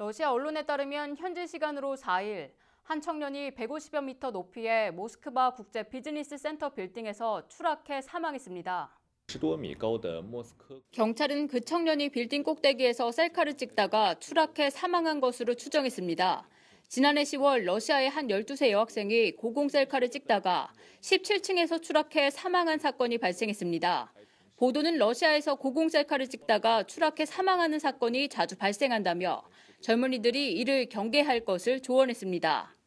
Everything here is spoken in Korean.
러시아 언론에 따르면 현지 시간으로 4일 한 청년이 150여 미터 높이의 모스크바 국제 비즈니스 센터 빌딩에서 추락해 사망했습니다. 경찰은 그 청년이 빌딩 꼭대기에서 셀카를 찍다가 추락해 사망한 것으로 추정했습니다. 지난해 10월 러시아의 한 12세 여학생이 고공 셀카를 찍다가 17층에서 추락해 사망한 사건이 발생했습니다. 보도는 러시아에서 고공셀카를 찍다가 추락해 사망하는 사건이 자주 발생한다며 젊은이들이 이를 경계할 것을 조언했습니다.